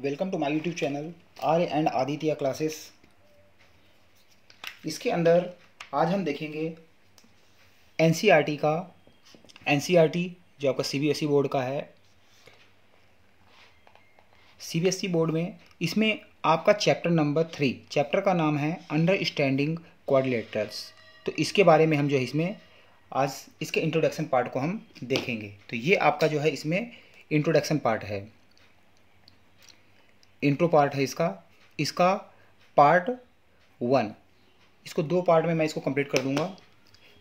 welcome to my YouTube channel Arya and Aditya classes इसके अंदर आज हम देखेंगे एनसीईआरटी e का एनसीईआरटी e जो आपका सीबीएसई बोर्ड e का है सीबीएसई बोर्ड में इसमें आपका चैप्टर नंबर थ्री चैप्टर का नाम है अंडरस्टैंडिंग क्वाड्रिलेटर्स तो इसके बारे में हम जो है इसमें आज इसके इंट्रोडक्शन पार्ट को हम देखेंगे तो ये आपका जो है इसमें इंट्रोडक्शन पार्ट है इंट्रो पार्ट है इसका इसका पार्ट वन इसको दो पार्ट में मैं इसको कंप्लीट कर दूंगा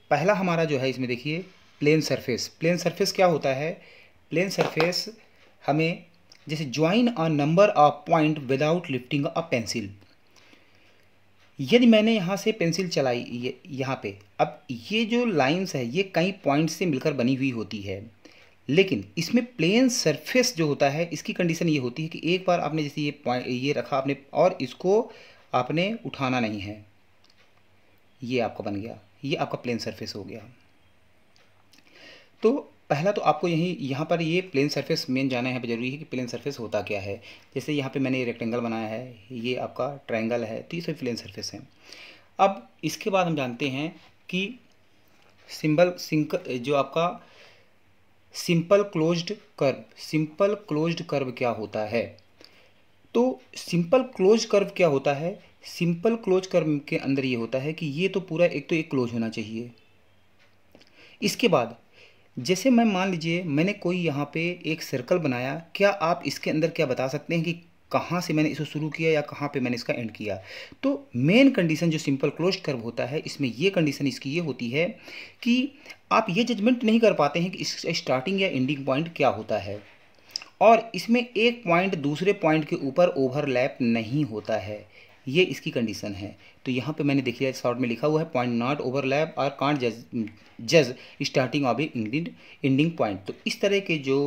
पहला हमारा जो है इसमें देखिए प्लेन सरफेस प्लेन सरफेस क्या होता है प्लेन सरफेस हमें जैसे join a number of point without lifting a pencil यदि मैंने यहाँ से पेंसिल चलाई ये यहाँ पे अब ये जो लाइंस है ये कई पॉइंट से मिलकर बनी हुई होती है लेकिन इसमें प्लेन सरफेस जो होता है इसकी कंडीशन ये होती है कि एक बार आपने जैसे ये ये रखा आपने और इसको आपने उठाना नहीं है ये आपका बन गया ये आपका प्लेन सरफेस हो गया तो पहला तो आपको यही यहाँ पर ये प्लेन सरफेस मेन जाना है जरूरी है कि प्लेन सरफेस होता क्या है जैसे यहाँ पे मैंने रेक्टेंगल बनाया है ये आपका ट्रायंगल है तो ये सभी प्लेन सरफेस हैं अब इसके बाद हम जानते हैं कि सिंबल सिंक जो आपका simple closed curve simple closed curve क्या होता है तो सिंपल क्लोज कर्व क्या होता है सिंपल क्लोज कर्व के अंदर ये होता है कि ये तो पूरा एक तो एक क्लोज होना चाहिए इसके बाद जैसे मैं मान लीजिए मैंने कोई यहाँ पे एक सर्कल बनाया क्या आप इसके अंदर क्या बता सकते हैं कि कहाँ से मैंने इसे शुरू किया या कहाँ पे मैंने इसका एंड किया तो मेन कंडीशन जो सिंपल क्लोज कर्व होता है इसमें ये कंडीशन इसकी ये होती है कि आप ये जजमेंट नहीं कर पाते हैं कि इसका स्टार्टिंग या एंडिंग पॉइंट क्या होता है और इसमें एक पॉइंट दूसरे पॉइंट के ऊपर ओवरलैप नहीं होता है ये इसकी कंडीशन है तो यहाँ पे मैंने देखिए शॉर्ट में लिखा हुआ है पॉइंट नॉट ओवरलैप और कांट जज जज starting of A ending point तो इस तरह के जो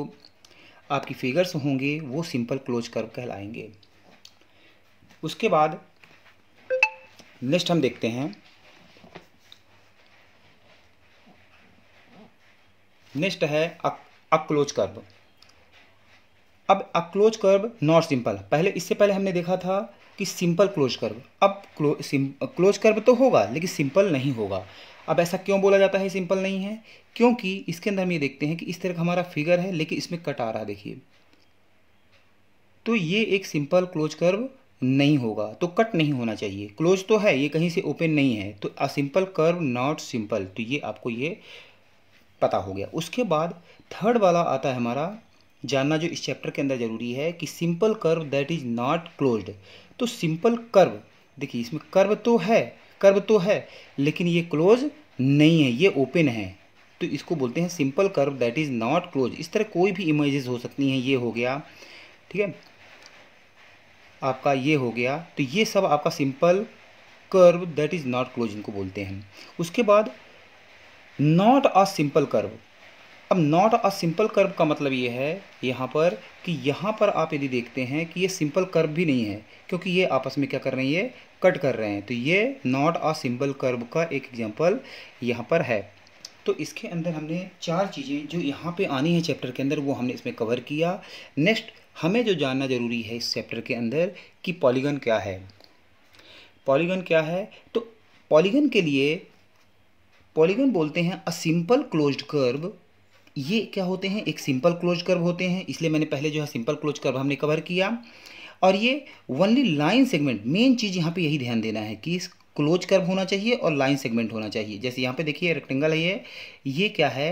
आपकी फिगर्स होंगे वो सिंपल क्लोज कर्व कहलाएंगे उसके बाद नेक्स्ट हम देखते हैं नेक्स्ट है अक्लोज कर्व अब a close curve not simple पहले इससे पहले हमने देखा था कि सिंपल क्लोज कर्व अब क्लोज कर्व तो होगा लेकिन सिंपल नहीं होगा अब ऐसा क्यों बोला जाता है सिंपल नहीं है क्योंकि इसके अंदर हम ये देखते हैं कि इस तरह का हमारा फिगर है लेकिन इसमें कट आ रहा है देखिए तो ये एक सिंपल क्लोज कर्व नहीं होगा तो कट नहीं होना चाहिए क्लोज तो है ये कहीं से ओपन नहीं है तो a simple curve not simple तो ये आपको ये पता हो गया उसके बाद थर्ड वाला आता है हमारा जानना जो इस चैप्टर के अंदर ज़रूरी है कि simple curve that is not closed तो सिंपल कर्व देखिए इसमें कर्व तो है कर्व तो है लेकिन ये क्लोज नहीं है ये ओपन है तो इसको बोलते हैं simple curve that is not close इस तरह कोई भी इमेजेस हो सकती हैं ये हो गया ठीक है आपका ये हो गया तो ये सब आपका simple curve that is not close इनको बोलते हैं उसके बाद नॉट अ सिंपल कर्व अब नॉट अ सिंपल कर्व का मतलब ये है यहाँ पर कि यहाँ पर आप यदि देखते हैं कि ये सिंपल कर्व भी नहीं है क्योंकि ये आपस में क्या कर रही है कट कर रहे हैं तो ये नॉट अ सिंपल कर्व का एक एग्जाम्पल यहाँ पर है तो इसके अंदर हमने चार चीज़ें जो यहाँ पे आनी है चैप्टर के अंदर वो हमने इसमें कवर किया नेक्स्ट हमें जो जानना ज़रूरी है इस चैप्टर के अंदर कि पॉलीगन क्या है पॉलीगन क्या है तो पॉलीगन के लिए पॉलीगन बोलते हैं अ सिंपल क्लोज्ड कर्व ये क्या होते हैं एक सिंपल क्लोज कर्व होते हैं इसलिए मैंने पहले जो है सिंपल क्लोज कर्व हमने कवर किया और ये वनली लाइन सेगमेंट मेन चीज़ यहाँ पे यही ध्यान देना है कि इस क्लोज कर्व होना चाहिए और लाइन सेगमेंट होना चाहिए जैसे यहाँ पे देखिए रेक्टेंगल है ये ये क्या है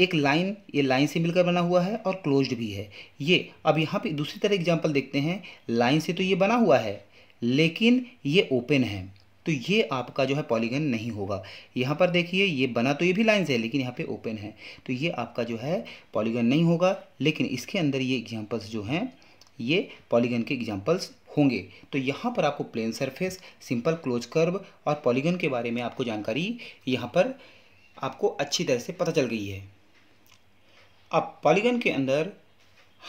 एक लाइन ये लाइन से मिलकर बना हुआ है और क्लोज्ड भी है ये अब यहाँ पे दूसरी तरह एग्जाम्पल देखते हैं लाइन से तो ये बना हुआ है लेकिन ये ओपन है तो ये आपका जो है पॉलीगन नहीं होगा यहाँ पर देखिए ये बना तो ये भी लाइन्स है लेकिन यहाँ पे ओपन है तो ये आपका जो है पॉलीगन नहीं होगा लेकिन इसके अंदर ये एग्जाम्पल्स जो हैं ये पॉलीगन के एग्जाम्पल्स होंगे तो यहाँ पर आपको plane surface simple close curve और पॉलीगन के बारे में आपको जानकारी यहाँ पर आपको अच्छी तरह से पता चल गई है अब पॉलीगन के अंदर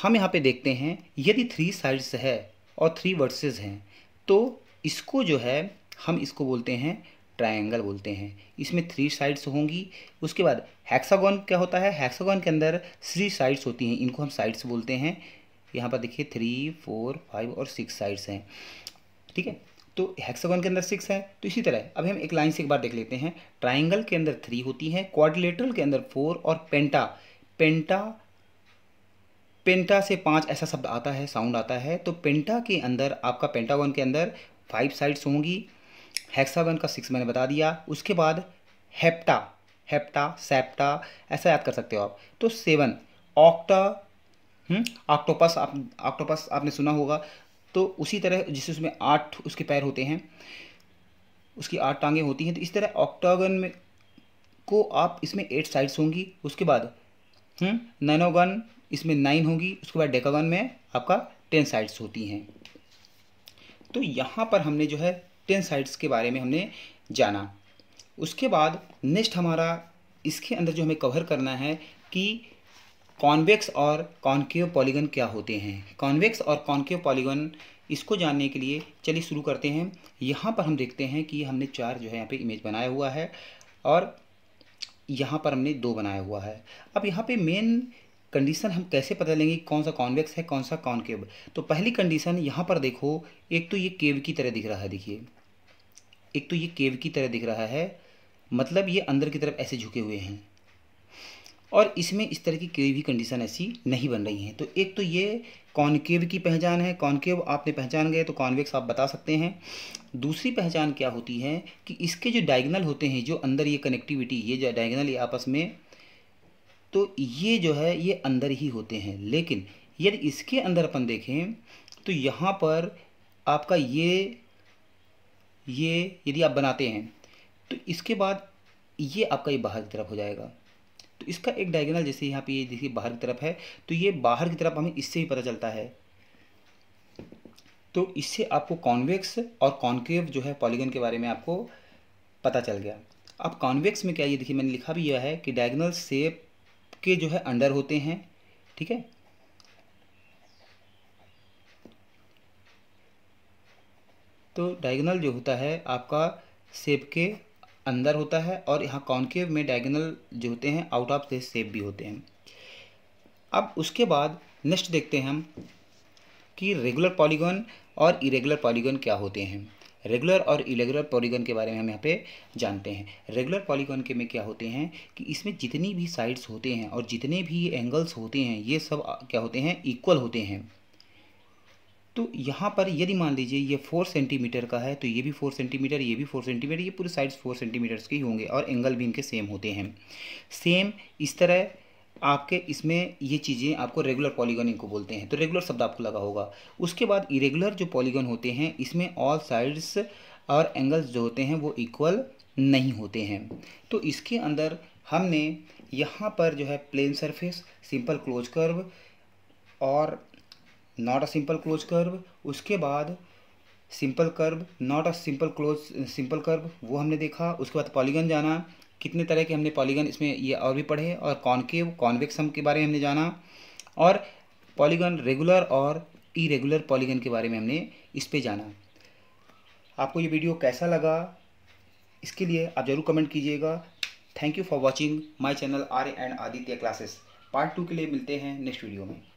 हम यहाँ पे देखते हैं यदि थ्री साइड्स है और थ्री वर्सेस हैं तो इसको जो है हम इसको बोलते हैं ट्रायंगल बोलते हैं इसमें थ्री साइड्स होंगी उसके बाद हैक्सागॉन क्या होता है हैक्सागॉन के अंदर थ्री साइड्स होती हैं इनको हम साइड्स बोलते हैं यहाँ पर देखिए थ्री फोर फाइव और सिक्स साइड्स हैं ठीक है तो हेक्सागन के अंदर सिक्स है तो इसी तरह अभी हम एक लाइन से एक बार देख लेते हैं ट्राइंगल के अंदर थ्री होती है क्वाड्रिलेटरल के अंदर फोर और पेंटा पेंटा पेंटा से पांच ऐसा शब्द आता है साउंड आता है तो पेंटा के अंदर आपका पेंटागन के अंदर फाइव साइड्स होंगी हेक्सागन का सिक्स मैंने बता दिया उसके बाद हेप्टा हेप्टा सेप्टा ऐसा याद कर सकते हो आप तो सेवन ऑक्टा ऑक्टोपस आप ऑक्टोपस आपने सुना होगा तो उसी तरह जिस उसमें आठ उसके पैर होते हैं उसकी आठ टांगें होती हैं तो इस तरह ऑक्टागन में को आप इसमें एट साइड्स होंगी उसके बाद नैनोगन हम्म, इसमें नाइन होगी उसके बाद डेकागन में आपका टेन साइड्स होती हैं तो यहाँ पर हमने जो है टेन साइट्स के बारे में हमने जाना उसके बाद नेक्स्ट हमारा इसके अंदर जो हमें कवर करना है कि कॉन्वेक्स और कॉन्केव पॉलीगन क्या होते हैं कॉन्वेक्स और कॉन्केव पॉलीगन इसको जानने के लिए चलिए शुरू करते हैं यहाँ पर हम देखते हैं कि हमने चार जो है यहाँ पे इमेज बनाया हुआ है और यहाँ पर हमने दो बनाया हुआ है अब यहाँ पे मेन कंडीशन हम कैसे पता लेंगे कौन सा कॉन्वेक्स है कौन सा कॉनकेव तो पहली कंडीशन यहाँ पर देखो एक तो ये केव की तरह दिख रहा है देखिए एक तो ये केव की तरह दिख रहा है मतलब ये अंदर की तरफ ऐसे झुके हुए हैं और इसमें इस तरह की कोई भी कंडीशन ऐसी नहीं बन रही है तो एक तो ये कॉनकेव की पहचान है कॉनकेव आपने पहचान गए तो कॉन्वेक्स आप बता सकते हैं दूसरी पहचान क्या होती है कि इसके जो डायगनल होते हैं जो अंदर ये कनेक्टिविटी ये जो डायगनल ये आपस में तो ये जो है ये अंदर ही होते हैं लेकिन यदि इसके अंदर अपन देखें तो यहाँ पर आपका ये ये यदि आप बनाते हैं तो इसके बाद ये आपका ये बाहर की तरफ हो जाएगा तो इसका एक डायगोनल जैसे यहाँ पे ये देखिए बाहर की तरफ है तो ये बाहर की तरफ हमें इससे ही पता चलता है तो इससे आपको कॉन्वेक्स और कॉन्केव जो है पॉलीगन के बारे में आपको पता चल गया अब कॉन्वेक्स में क्या ये देखिए मैंने लिखा भी यह है कि डायगनल सेप के जो है अंडर होते हैं ठीक है तो डायगोनल जो होता है आपका सेप के अंदर होता है और यहाँ कॉन्केव में डायगोनल जो होते हैं आउट ऑफ दिस सेप भी होते हैं अब उसके बाद नेक्स्ट देखते हैं हम कि रेगुलर पॉलीगोन और इरेगुलर पॉलीगन क्या होते हैं रेगुलर और इरेगुलर पॉलीगन के बारे में हम यहाँ पे जानते हैं रेगुलर पॉलीगन के में क्या होते हैं कि इसमें जितनी भी साइड्स होते हैं और जितने भी एंगल्स होते हैं ये सब क्या होते हैं इक्वल होते हैं तो यहाँ पर यदि मान लीजिए ये फोर सेंटीमीटर का है तो ये भी फोर सेंटीमीटर ये भी फोर सेंटीमीटर ये पूरे साइड्स फोर सेंटीमीटर्स के ही होंगे और एंगल भी इनके सेम होते हैं सेम इस तरह आपके इसमें ये चीज़ें आपको रेगुलर पॉलीगन को बोलते हैं तो रेगुलर शब्द आपको लगा होगा उसके बाद इरेगुलर जो पॉलीगन होते हैं इसमें ऑल साइड्स और एंगल्स जो होते हैं वो इक्वल नहीं होते हैं तो इसके अंदर हमने यहाँ पर जो है plane surface simple close curve और not a simple close curve उसके बाद simple curve not a simple close simple curve वो हमने देखा उसके बाद पॉलीगन जाना कितने तरह के हमने पॉलीगन इसमें ये और भी पढ़े और कॉनकेव कॉन्वेक्स हम के बारे में हमने जाना और पॉलीगन रेगुलर और इरेगुलर पॉलीगन के बारे में हमने इस पर जाना आपको ये वीडियो कैसा लगा इसके लिए आप ज़रूर कमेंट कीजिएगा thank you for watching my channel Arya and Aditya classes part two के लिए मिलते हैं नेक्स्ट वीडियो में